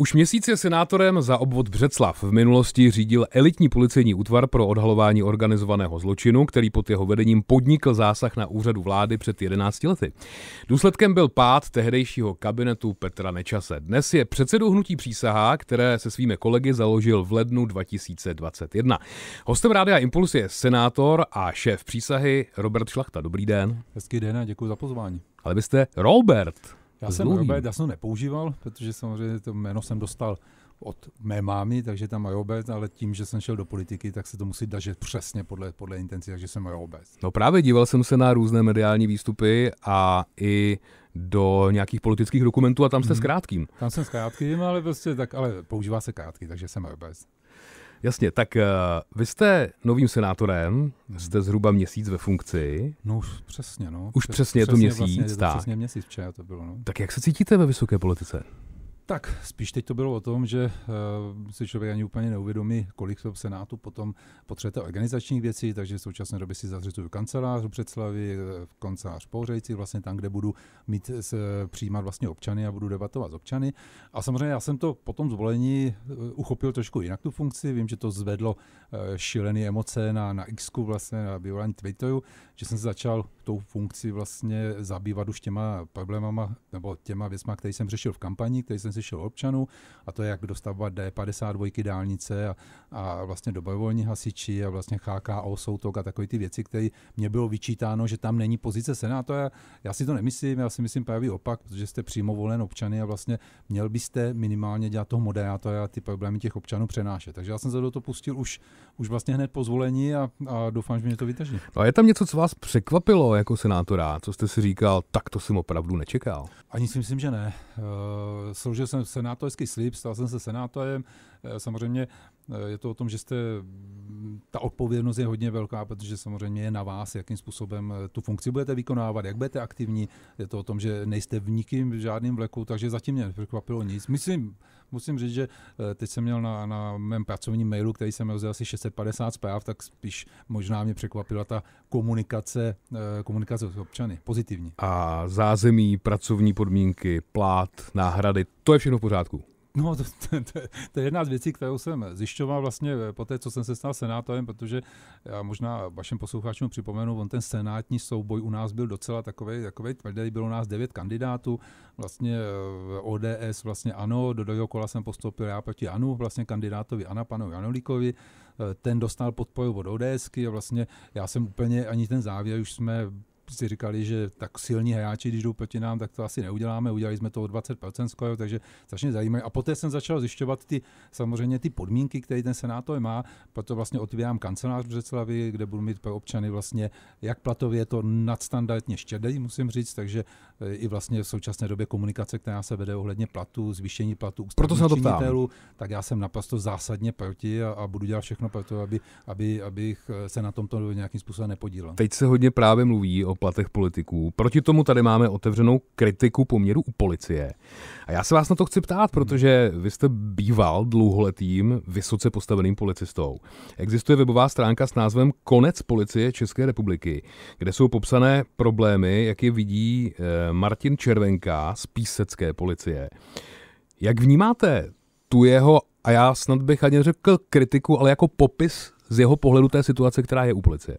Už měsíc je senátorem za obvod Břeclav. V minulosti řídil elitní policejní útvar pro odhalování organizovaného zločinu, který pod jeho vedením podnikl zásah na úřadu vlády před 11 lety. Důsledkem byl pád tehdejšího kabinetu Petra Nečase. Dnes je předsedou hnutí přísahá, které se svými kolegy založil v lednu 2021. Hostem Rádia Impuls je senátor a šéf přísahy Robert Šlachta. Dobrý den. Hezký den a děkuji za pozvání. Ale byste Robert. Já jsem dlouhý. já jsem nepoužíval, protože samozřejmě to jméno jsem dostal od mé mámy, takže tam Majobet, ale tím, že jsem šel do politiky, tak se to musí dažet přesně podle, podle intenci, takže jsem Majobet. No právě díval jsem se na různé mediální výstupy a i do nějakých politických dokumentů a tam jste hmm. s krátkým. Tam jsem s krátkým, ale prostě tak, ale používá se krátký, takže jsem Majobet. Jasně, tak uh, vy jste novým senátorem, jste zhruba měsíc ve funkci. No už přesně, no. Už přesně, přesně je to měsíc, vlastně, tak. Je to přesně měsíc včera to bylo, no. Tak jak se cítíte ve vysoké politice? Tak spíš teď to bylo o tom, že uh, si člověk ani úplně neuvědomí, kolik to v Senátu potom potřebujete organizačních věcí, takže v současné době si zařizuju kancelář v Břeclavi, eh, kancelář v vlastně tam, kde budu mít s, eh, přijímat vlastně občany a budu debatovat s občany. A samozřejmě já jsem to po tom zvolení uchopil trošku jinak tu funkci, vím, že to zvedlo uh, šílené emoce na, na X, vlastně na Biolan Twitteru, že jsem se začal tou funkci vlastně zabývat už těma problémama nebo těma věcma, které jsem řešil v kampani, které jsem řešil občanů, a to je, jak dostavovat D52 dálnice a, a vlastně dobrovolní hasiči a vlastně HKO soutok a takové ty věci, které mě bylo vyčítáno, že tam není pozice senátora. Já si to nemyslím, já si myslím právě opak, protože jste přímo volen občany a vlastně měl byste minimálně dělat toho moderátora a ty problémy těch občanů přenášet. Takže já jsem se do toho pustil už, už vlastně hned po zvolení a, a doufám, že mě to vytaží. No a je tam něco, co vás překvapilo? jako senátora, co jste si říkal, tak to jsem opravdu nečekal? Ani si myslím, že ne. Eh, sloužil jsem senátorský slib, stal jsem se senátorem. Eh, samozřejmě Eh, je to o tom, že jste, mm, ta odpovědnost je hodně velká, protože samozřejmě je na vás, jakým způsobem eh, tu funkci budete vykonávat, jak budete aktivní. Je to o tom, že nejste v nikým, v žádném vleku, takže zatím mě nepřekvapilo nic. Myslím, musím říct, že eh, teď jsem měl na, na mém pracovním mailu, který jsem měl asi 650 zpráv, tak spíš možná mě překvapila ta komunikace, komunikace s občany, pozitivní. A zázemí, pracovní podmínky, plát, náhrady, to je všechno v pořádku? No, to, to, to, to je jedna z věcí, kterou jsem zjišťoval vlastně eh, po té, co jsem se stal senátorem, protože já možná vašem posluchačům připomenu, on ten senátní souboj u nás byl docela takový, takový tvrdý, bylo u nás devět kandidátů, vlastně eh, ODS, vlastně ano, do druhého kola jsem postoupil já proti Anu, vlastně kandidátovi Ana, panu Janolíkovi, eh, ten dostal podporu od ODSky a vlastně já jsem úplně ani ten závěr, už jsme si říkali, že tak silní hráči, když jdou proti nám, tak to asi neuděláme. Udělali jsme to o 20% skoro, takže strašně zajímavé. A poté jsem začal zjišťovat ty, samozřejmě ty podmínky, které ten senátor má, proto vlastně otvírám kancelář v Břeclavi, kde budu mít pro občany vlastně, jak platově je to nadstandardně štědrý, musím říct, takže eh, i vlastně v současné době komunikace, která se vede ohledně platů, zvýšení platů Proto se to tak já jsem naprosto zásadně proti a, a budu dělat všechno pro to, aby, aby, abych eh, se na tomto nějakým způsobem nepodílel. Teď se hodně právě mluví o platech politiků. Proti tomu tady máme otevřenou kritiku poměru u policie. A já se vás na to chci ptát, protože vy jste býval dlouholetým, vysoce postaveným policistou. Existuje webová stránka s názvem Konec policie České republiky, kde jsou popsané problémy, jak je vidí eh, Martin Červenka z Písecké policie. Jak vnímáte tu jeho, a já snad bych ani řekl kritiku, ale jako popis z jeho pohledu té situace, která je u policie?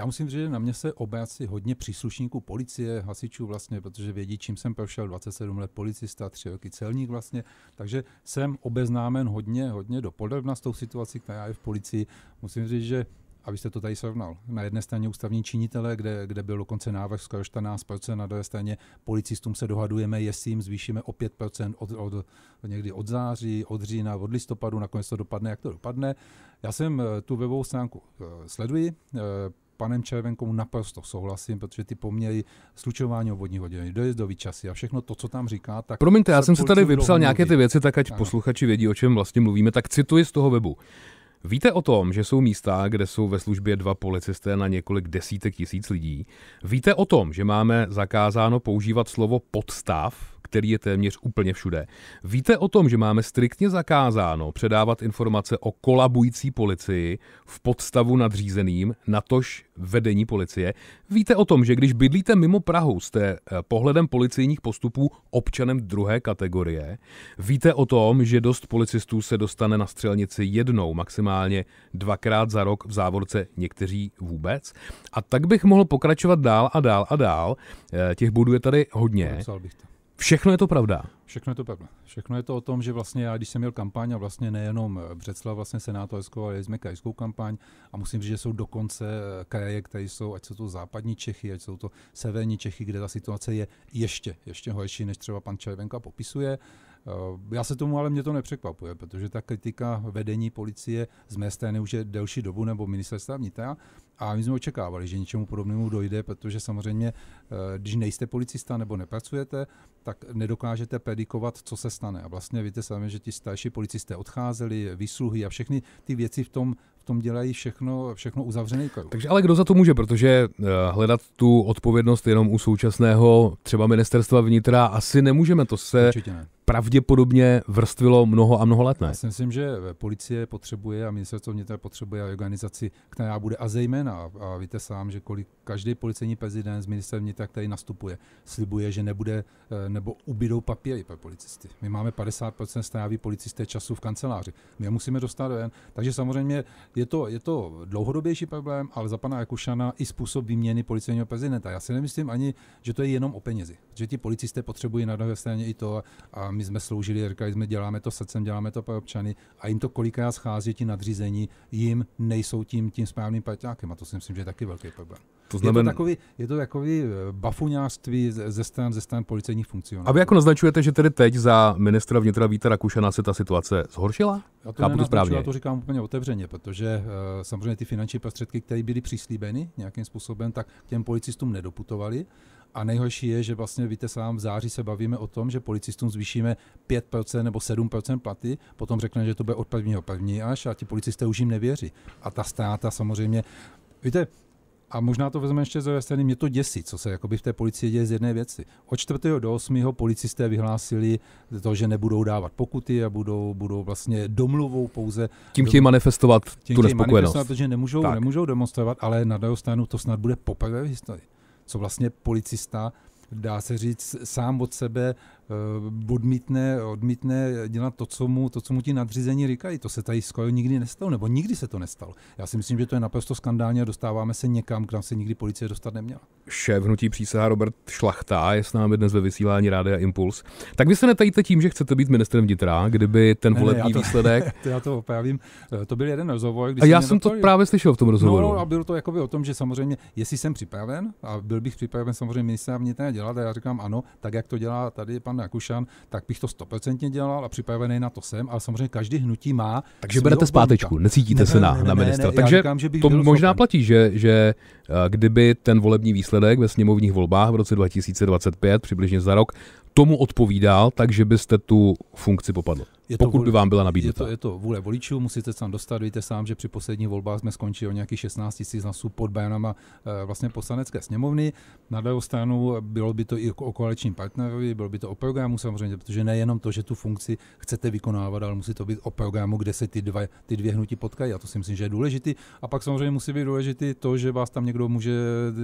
Já musím říct, že na mě se obrací hodně příslušníků policie, hasičů vlastně, protože vědí, čím jsem prošel 27 let policista, 3 roky celník vlastně, takže jsem obeznámen hodně, hodně dopodrobna s tou situací, která je v policii. Musím říct, že abyste to tady srovnal. Na jedné straně ústavní činitele, kde, kde byl dokonce návrh skoro 14%, na druhé straně policistům se dohadujeme, jestli jim zvýšíme o 5% od, od, od, někdy od září, od října, od listopadu, nakonec to dopadne, jak to dopadne. Já jsem eh, tu webovou stránku eh, sleduji, eh, panem Červenkou naprosto souhlasím, protože ty poměry slučování obvodního dělení, dojezdový časy a všechno to, co tam říká, tak... Promiňte, já jsem se tady vypsal nějaké ty věci, tak ať ano. posluchači vědí, o čem vlastně mluvíme, tak cituji z toho webu. Víte o tom, že jsou místa, kde jsou ve službě dva policisté na několik desítek tisíc lidí? Víte o tom, že máme zakázáno používat slovo podstav který je téměř úplně všude. Víte o tom, že máme striktně zakázáno předávat informace o kolabující policii v podstavu nadřízeným, natož vedení policie. Víte o tom, že když bydlíte mimo Prahu, jste eh, pohledem policejních postupů občanem druhé kategorie. Víte o tom, že dost policistů se dostane na střelnici jednou, maximálně dvakrát za rok v závorce někteří vůbec. A tak bych mohl pokračovat dál a dál a dál. Eh, těch bodů je tady hodně. bych to. Všechno je to pravda. Všechno je to pravda. Všechno je to o tom, že vlastně já, když jsem měl kampaň a vlastně nejenom eh, Břeclav, vlastně senátorskou, ale jsme krajskou kampaň a musím říct, že jsou dokonce eh, kraje, které jsou, ať jsou to západní Čechy, ať jsou to severní Čechy, kde ta situace je ještě, ještě horší, než třeba pan Červenka popisuje. Eh, já se tomu ale mě to nepřekvapuje, protože ta kritika vedení policie z mé strany už je delší dobu nebo ministerstva vnitra a my jsme očekávali, že něčemu podobnému dojde, protože samozřejmě, eh, když nejste policista nebo nepracujete, tak nedokážete predikovat, co se stane. A vlastně víte sami, že ti starší policisté odcházeli, výsluhy a všechny ty věci v tom, v tom dělají všechno, všechno uzavřený kruh. Takže ale kdo za to může, protože eh, hledat tu odpovědnost jenom u současného třeba ministerstva vnitra asi nemůžeme, to se Určitě ne pravděpodobně vrstvilo mnoho a mnoho let, ne? Já si myslím, že policie potřebuje a ministerstvo vnitra potřebuje organizaci, která bude a zejména a víte sám, že kolik každý policejní prezident z minister vnitra, který nastupuje, slibuje, že nebude eh, nebo ubydou papíry pro policisty. My máme 50% stráví policisté času v kanceláři. My je musíme dostat ven. Takže samozřejmě je to, je to dlouhodobější problém, ale za pana Jakušana i způsob výměny policejního prezidenta. Já si nemyslím ani, že to je jenom o penězi. Že ti policisté potřebují na druhé straně i to a my jsme sloužili, říkali jsme, děláme to srdcem, děláme to pro občany a jim to koliká schází ti nadřízení, jim nejsou tím, tím správným parťákem a to si myslím, že je taky velký problém. To znamen... je, to takový, je to takový eh, bafuňářství ze stran, ze stran policejních funkcionářů. A vy jako naznačujete, že tedy teď za ministra vnitra Víta Rakušana se ta situace zhoršila? Já to, Chápu správně. já to říkám úplně otevřeně, protože uh, samozřejmě ty finanční prostředky, které byly přislíbeny nějakým způsobem, tak těm policistům nedoputovaly. A nejhorší je, že vlastně, víte sám, v září se bavíme o tom, že policistům zvýšíme 5% nebo 7% platy, potom řekneme, že to bude od prvního první až a ti policisté už jim nevěří. A ta ztráta samozřejmě, víte, a možná to vezmeme ještě druhé strany, mě to děsí, co se jakoby v té policii děje z jedné věci. Od 4. do 8. policisté vyhlásili to, že nebudou dávat pokuty a budou, budou vlastně domluvou pouze. Tím chtějí manifestovat tím tu nespokojenost. Manifestovat, protože nemůžou, tak. nemůžou demonstrovat, ale na druhou stranu to snad bude poprvé v historii. Co vlastně policista dá se říct, sám od sebe Eh, odmítne, odmítne dělat to co, mu, to, co mu ti nadřízení říkají. To se tady skoro nikdy nestalo, nebo nikdy se to nestalo. Já si myslím, že to je naprosto skandálně a dostáváme se někam, kam se nikdy policie dostat neměla. Šéf hnutí přísaha Robert Šlachta je s námi dnes ve vysílání Rádia Impuls. Tak vy se netajíte tím, že chcete být ministrem vnitra, kdyby ten volební ne, ne, výsledek. To, já to opravím. Eh, to byl jeden rozhovor. Když a já jsem to právě slyšel v tom rozhovoru. No, no a bylo to jakoby o tom, že samozřejmě, jestli jsem připraven, a byl bych připraven samozřejmě ministra vnitra dělat, a já říkám ano, tak jak to dělá tady pan Rakušan, tak bych to stoprocentně dělal a připravený na to jsem, ale samozřejmě každý hnutí má. Takže berete zpátečku, necítíte ne, se na, ne, na ministra. Ne, ne, Takže říkám, že bych to možná schopen. platí, že, že eh, kdyby ten volební výsledek ve sněmovních volbách v roce 2025, přibližně za rok, tomu odpovídal, takže byste tu funkci popadl. Je to pokud vůle, by vám byla nabídnuta. Je to, je to vůle voličů, musíte se tam dostat. Víte sám, že při posledních volbách jsme skončili o nějakých 16 tisíc hlasů pod bajanama eh, vlastně poslanecké sněmovny. Na druhou stranu bylo by to i o koaličním partnerovi, bylo by to o programu samozřejmě, protože nejenom to, že tu funkci chcete vykonávat, ale musí to být o programu, kde se ty, dva, ty dvě hnutí potkají. A to si myslím, že je důležité. A pak samozřejmě musí být důležité to, že vás tam někdo může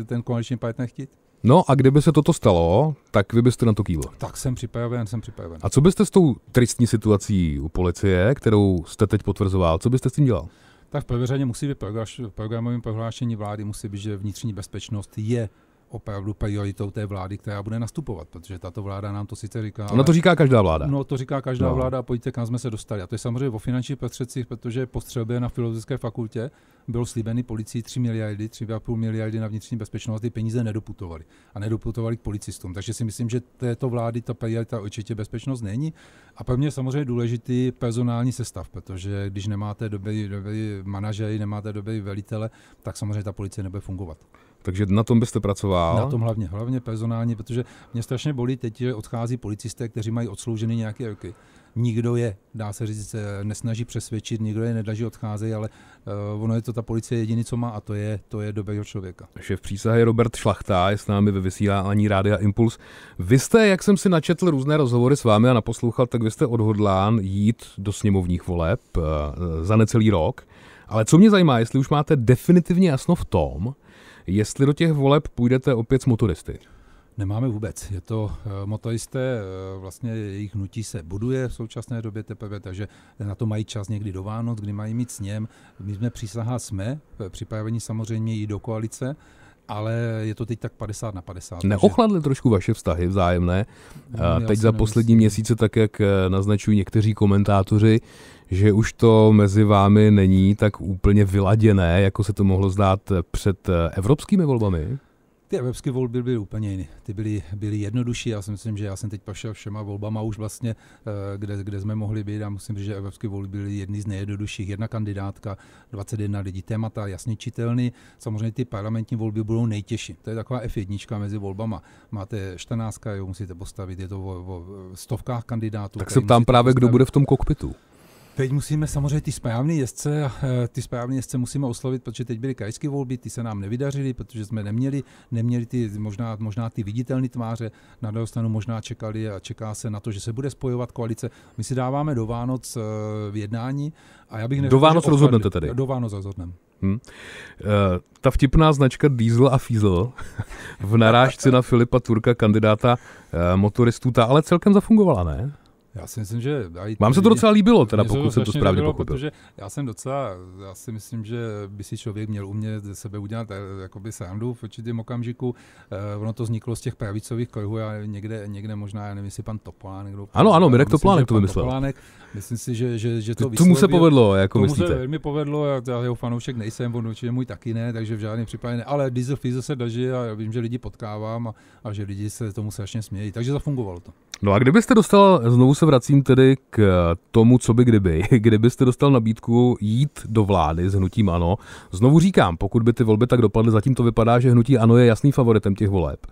ten koaliční partner chtít. No a kdyby se toto stalo, tak vy byste na to kývl. Tak jsem připraven, jsem připraven. A co byste s tou tristní situací u policie, kterou jste teď potvrzoval, co byste s tím dělal? Tak v prvé řadě musí být v programovém prohlášení vlády musí být, že vnitřní bezpečnost je opravdu prioritou té vlády, která bude nastupovat, protože tato vláda nám to sice říká. Ona to říká každá vláda. No, to říká každá no. vláda a pojďte, kam jsme se dostali. A to je samozřejmě o finančních prostředcích, protože po střelbě na Filozofické fakultě bylo slíbeny policii 3 miliardy, 3,5 miliardy na vnitřní bezpečnost, ty peníze nedoputovaly a nedoputovaly k policistům. Takže si myslím, že této vlády ta priorita určitě bezpečnost není. A pro mě samozřejmě důležitý personální sestav, protože když nemáte dobrý, dobrý manažery, nemáte dobrý velitele, tak samozřejmě ta policie nebude fungovat. Takže na tom byste pracoval? Na tom hlavně, hlavně personálně, protože mě strašně bolí teď, že odchází policisté, kteří mají odslouženy nějaké roky. Nikdo je, dá se říct, nesnaží přesvědčit, nikdo je nedaží odcházejí, ale uh, ono je to ta policie jediný, co má a to je, to je dobrého člověka. Šéf přísahy Robert Šlachta je s námi ve vysílání Rádia Impuls. Vy jste, jak jsem si načetl různé rozhovory s vámi a naposlouchal, tak vy jste odhodlán jít do sněmovních voleb uh, za necelý rok. Ale co mě zajímá, jestli už máte definitivně jasno v tom, Jestli do těch voleb půjdete opět s motoristy? Nemáme vůbec. Je to eh, motoristé, eh, vlastně jejich hnutí se buduje v současné době teprve, takže na to mají čas někdy do Vánoc, kdy mají mít sněm. My jsme přísahá jsme, eh, připraveni samozřejmě i do koalice, ale je to teď tak 50 na 50. Neochladly takže... trošku vaše vztahy vzájemné? No, teď za poslední nemyslím. měsíce, tak jak naznačují někteří komentátoři, že už to mezi vámi není tak úplně vyladěné, jako se to mohlo zdát před eh, evropskými volbami? Ty evropské volby byly úplně jiné. Ty byly, byly jednodušší. Já si myslím, že já jsem teď pašel všema volbama už vlastně, eh, kde, kde jsme mohli být. A musím říct, že evropské volby byly jedny z nejjednodušších. Jedna kandidátka, 21 lidí, témata jasně čitelný. Samozřejmě ty parlamentní volby budou nejtěžší. To je taková F1 mezi volbama. Máte 14, jo, musíte postavit, je to o, o stovkách kandidátů. Tak se tam právě, postavit. kdo bude v tom kokpitu. Teď musíme samozřejmě ty správné jezdce, eh, ty správné jezdce musíme oslovit, protože teď byly krajské volby, ty se nám nevydařily, protože jsme neměli, neměli ty, možná, možná ty viditelné tváře, na druhou stranu možná čekali a čeká se na to, že se bude spojovat koalice. My si dáváme do Vánoc eh, v jednání a já bych neřekl, Do Vánoc rozhodnete tady? Do Vánoc rozhodneme. Hmm. ta vtipná značka Diesel a Fiesel v narážce na Filipa Turka, kandidáta motoristů, ta ale celkem zafungovala, ne? Já si myslím, že... Vám se to docela líbilo, teda pokud jsem to správně líbilo, pochopil. Protože já jsem docela, já si myslím, že by si člověk měl umět ze sebe udělat eh, jakoby srandu v určitém okamžiku. Uh, ono to vzniklo z těch pravicových kruhů, a někde, někde možná, já nevím, jestli pan Topolánek... Kdo, ano, ano, Mirek Topolánek to vymyslel. Topolánek, myslím si, že, že, že to vyslovil, mu se povedlo, jako tomu myslíte. Tomu se velmi povedlo, já, já jeho fanoušek nejsem, on určitě můj taky ne, takže v žádném případě ne. Ale Diesel Fizzle se daží a já vím, že lidi potkávám a, a že lidi se tomu strašně smějí, takže zafungovalo to. No a kdybyste dostal, znovu se vracím tedy k eh, tomu, co by kdyby. Kdybyste dostal nabídku jít do vlády s hnutím ANO, znovu říkám, pokud by ty volby tak dopadly, zatím to vypadá, že hnutí ANO je jasný favoritem těch voleb.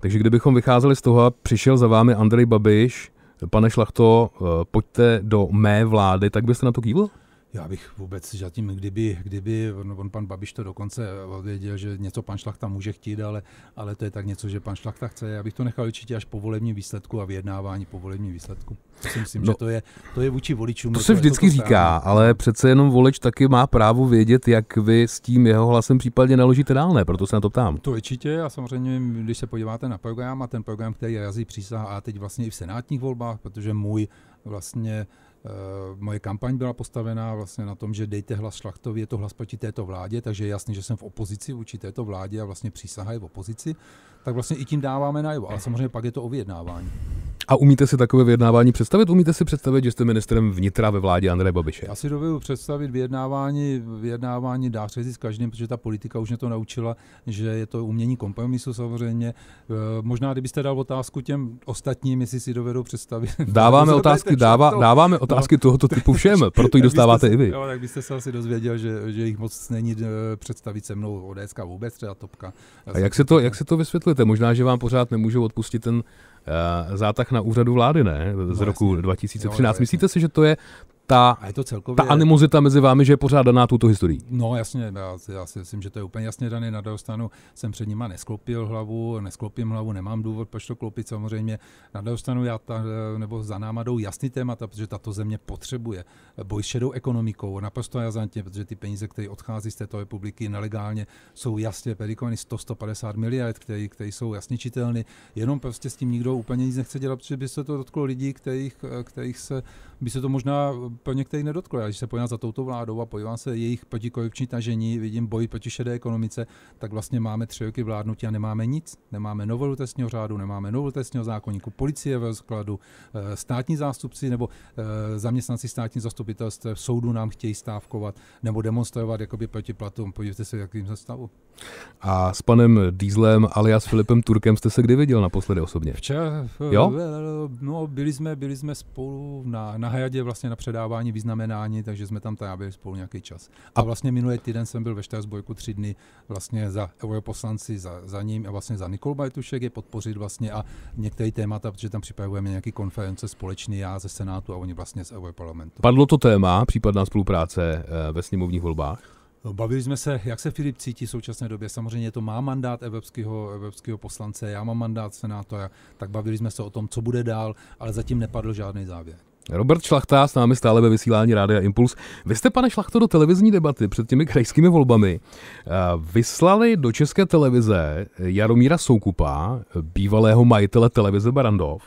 Takže kdybychom vycházeli z toho a přišel za vámi Andrej Babiš, pane Šlachto, eh, pojďte do mé vlády, tak byste na to kývil? Já bych vůbec žádným, kdyby, kdyby on, on, pan Babiš to dokonce věděl, že něco pan Šlachta může chtít, ale, ale to je tak něco, že pan Šlachta chce. Já bych to nechal určitě až po volebním výsledku a vyjednávání po volebním výsledku. To si myslím, no, že to je, to je vůči voličům. To se vždycky to, říká, říká, ale přece jenom volič taky má právo vědět, jak vy s tím jeho hlasem případně naložíte dál, ne? Proto se na to ptám. To určitě a samozřejmě, když se podíváte na program a ten program, který razí přísahá a teď vlastně i v senátních volbách, protože můj vlastně Eh, moje kampaň byla postavená vlastně na tom, že dejte hlas Šlachtovi, je to hlas proti této vládě, takže je jasný, že jsem v opozici vůči této vládě a vlastně přísaha je v opozici, tak vlastně i tím dáváme najevo. Ale mhm. samozřejmě pak je to o vyjednávání. A umíte si takové vyjednávání představit? Umíte si představit, že jste ministrem vnitra ve vládě Andreje Babiše? Já si dovedu představit vyjednávání, vyjednávání dá se s každým, protože ta politika už mě to naučila, že je to umění kompromisu samozřejmě. Eh, možná, kdybyste dal otázku těm ostatním, jestli si dovedou představit. Dáváme otázky, dává, dáváme otázky no. tohoto typu všem, proto ji dostáváte i vy. Jo, tak byste se asi dozvěděl, že, že jich moc není eh, představit se mnou ODSK vůbec, třeba Topka. A jak se, to, jak se to vysvětlujete? Možná, že vám pořád nemůžu odpustit ten Eh, zátah na úřadu vlády, ne? Z no, roku jasně, 2013. No, Myslíte si, že to je ta, a je to celkově... ta animozita mezi vámi, že je pořád daná tuto historii. No jasně, já, já si myslím, že to je úplně jasně daný. Na druhou stranu jsem před nima nesklopil hlavu, nesklopím hlavu, nemám důvod, proč to klopit samozřejmě. Na druhou stranu já ta, nebo za náma jdou jasný témata, protože tato země potřebuje boj s šedou ekonomikou, naprosto jazantně, protože ty peníze, které odchází z této republiky nelegálně, jsou jasně pedikovány 100-150 miliard, které, které jsou jasně čitelné. Jenom prostě s tím nikdo úplně nic nechce dělat, protože by se to dotklo lidí, kterých, kterých se, by se to možná pro některých nedotklo. Já když se podívám za touto vládou a podívám se jejich protikorupční tažení, vidím boj proti šedé ekonomice, tak vlastně máme tři roky vládnutí a nemáme nic. Nemáme novelu trestního řádu, nemáme novelu trestního zákonníku, policie ve rozkladu, eh, státní zástupci nebo eh, zaměstnanci státní zastupitelstv soudu nám chtějí stávkovat nebo demonstrovat jakoby proti platům. Podívejte se, jakým se stavu. A s panem Dýzlem alias Filipem Turkem jste se kdy viděl naposledy osobně? Včera. Eh, jo? No, byli jsme, byli jsme spolu na, na hajadě vlastně na předávání vydávání vyznamenání, takže jsme tam trávili spolu nějaký čas. A vlastně minulý týden jsem byl ve Štrasbojku tři dny vlastně za europoslanci, za, za ním a vlastně za Nikol Bajtušek je podpořit vlastně a některé témata, protože tam připravujeme nějaké konference společný já ze Senátu a oni vlastně z europarlamentu. Padlo to téma, případná spolupráce eh, ve sněmovních volbách? No, bavili jsme se, jak se Filip cítí v současné době. Samozřejmě to má mandát evropského, evropského poslance, já mám mandát senátora, tak bavili jsme se o tom, co bude dál, ale zatím nepadl žádný závěr. Robert Šlachta s námi stále ve vysílání Rádia Impuls. Vy jste, pane Šlachto, do televizní debaty před těmi krajskými volbami eh, vyslali do České televize eh, Jaromíra Soukupa, eh, bývalého majitele televize Barandov.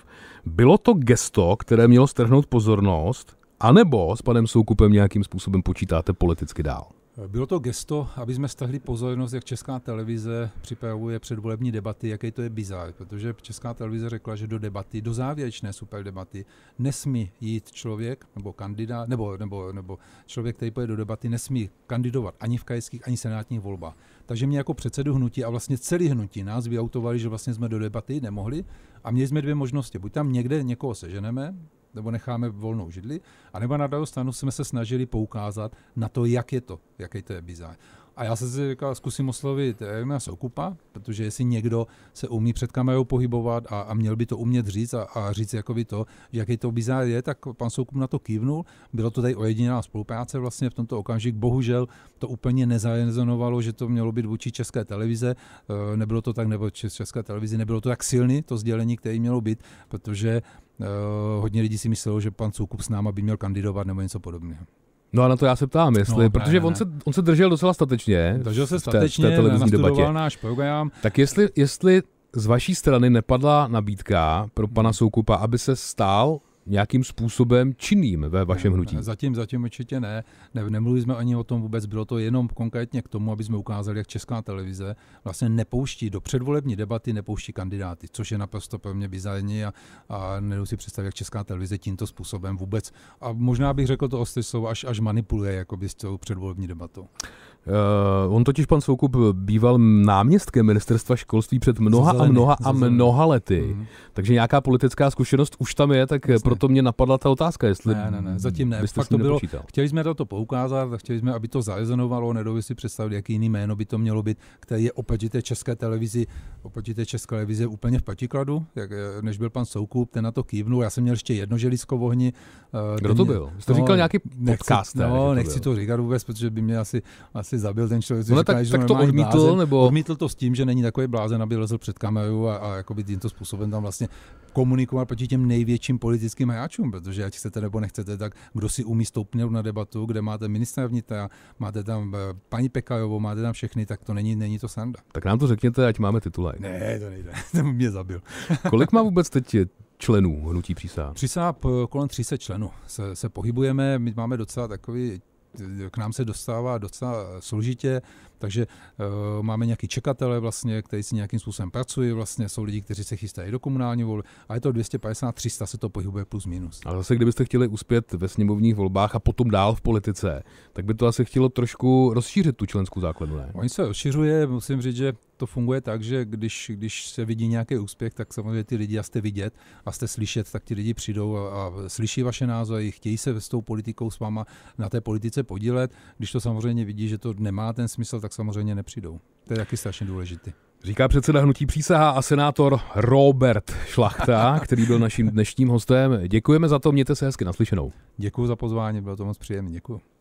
Bylo to gesto, které mělo strhnout pozornost, anebo s panem Soukupem nějakým způsobem počítáte politicky dál? Bylo to gesto, aby jsme stahli pozornost, jak Česká televize připravuje předvolební debaty, jaký to je bizar, protože Česká televize řekla, že do debaty, do závěrečné superdebaty, nesmí jít člověk nebo kandidát, nebo, nebo, nebo člověk, který půjde do debaty, nesmí kandidovat ani v krajských, ani senátních volbách. Takže mě jako předsedu hnutí a vlastně celý hnutí nás vyautovali, že vlastně jsme do debaty nemohli a měli jsme dvě možnosti. Buď tam někde někoho seženeme, nebo necháme volnou židli, a nebo na druhou stranu jsme se snažili poukázat na to, jak je to, jaký to je bizar. A já jsem si říkal, zkusím oslovit Erna eh, Sokupa, protože jestli někdo se umí před kamerou pohybovat a, a měl by to umět říct a, a říct jakoby to, že jaký to bizár je, tak pan Soukup na to kývnul. Bylo to tady ojedinělá spolupráce vlastně v tomto okamžik. Bohužel to úplně nezarezonovalo, že to mělo být vůči české televize. Eh, nebylo to tak, nebo české televizi, nebylo to tak silný, to sdělení, které mělo být, protože eh, hodně lidí si myslelo, že pan Soukup s náma by měl kandidovat nebo něco podobného. No a na to já se ptám, jestli, no, protože ne, ne. on, se, on se držel docela statečně. Držel se statečně, té, té debatě. náš program. Tak jestli, jestli z vaší strany nepadla nabídka pro pana Soukupa, aby se stál nějakým způsobem činným ve vašem ne, hnutí? Ne, zatím, zatím určitě ne. ne. Nemluvili jsme ani o tom vůbec, bylo to jenom konkrétně k tomu, aby jsme ukázali, jak česká televize vlastně nepouští do předvolební debaty, nepouští kandidáty, což je naprosto pro mě bizarní a, a nedou si představit, jak česká televize tímto způsobem vůbec. A možná bych řekl to ostry slovo, až, až manipuluje jakoby s tou předvolební debatou. Uh, on totiž pan Soukup býval náměstkem ministerstva školství před mnoha zelený, a mnoha a mnoha lety. Mm. Takže nějaká politická zkušenost už tam je, tak eh, Jasně. proto mě napadla ta otázka, jestli ne, ne, ne, zatím ne. Fakt to bylo, chtěli jsme na to poukázat, chtěli jsme, aby to zarezonovalo, nedovi si představit, jaký jiný jméno by to mělo být, které je oproti té české televizi, oproti té české televize úplně v patikladu, jak, eh, než byl pan Soukup, ten na to kývnul. Já jsem měl ještě jedno želisko v ohni. Uh, Kdo to byl? Jste no, říkal nějaký podcast. No, nechci to, nechci to říkat vůbec, protože by mě asi, asi asi zabil ten člověk. No, tak, říká, tak, to odmítl, blázen. nebo? Odmítl to s tím, že není takový blázen, aby lezl před kamerou a, a jakoby tímto způsobem tam vlastně komunikoval proti těm největším politickým hráčům, protože ať chcete nebo nechcete, tak kdo si umí stoupnout na debatu, kde máte ministra vnitra, máte tam eh, paní Pekajovou, máte tam všechny, tak to není, není to sanda. Tak nám to řekněte, ať máme titulaj. Ne, to nejde, to mě zabil. Kolik má vůbec teď členů hnutí přísáb? Přísáb eh, kolem 30 členů se, se pohybujeme, my máme docela takový k nám se dostává docela složitě. Takže uh, máme nějaký čekatele, vlastně, kteří si nějakým způsobem pracují, vlastně jsou lidi, kteří se chystají do komunální volby a je to 250-300 se to pohybuje plus minus. Ale zase, kdybyste chtěli uspět ve sněmovních volbách a potom dál v politice, tak by to asi chtělo trošku rozšířit tu členskou základnu, ne? Oni se rozšiřuje, musím říct, že to funguje tak, že když, když se vidí nějaký úspěch, tak samozřejmě ty lidi a jste vidět a jste slyšet, tak ti lidi přijdou a, a slyší vaše názory, chtějí se s tou politikou s váma na té politice podílet. Když to samozřejmě vidí, že to nemá ten smysl, tak samozřejmě nepřijdou. To je taky strašně důležité. Říká předseda Hnutí přísaha a senátor Robert Šlachta, který byl naším dnešním hostem. Děkujeme za to, mějte se hezky naslyšenou. Děkuji za pozvání, bylo to moc příjemné, děkuji.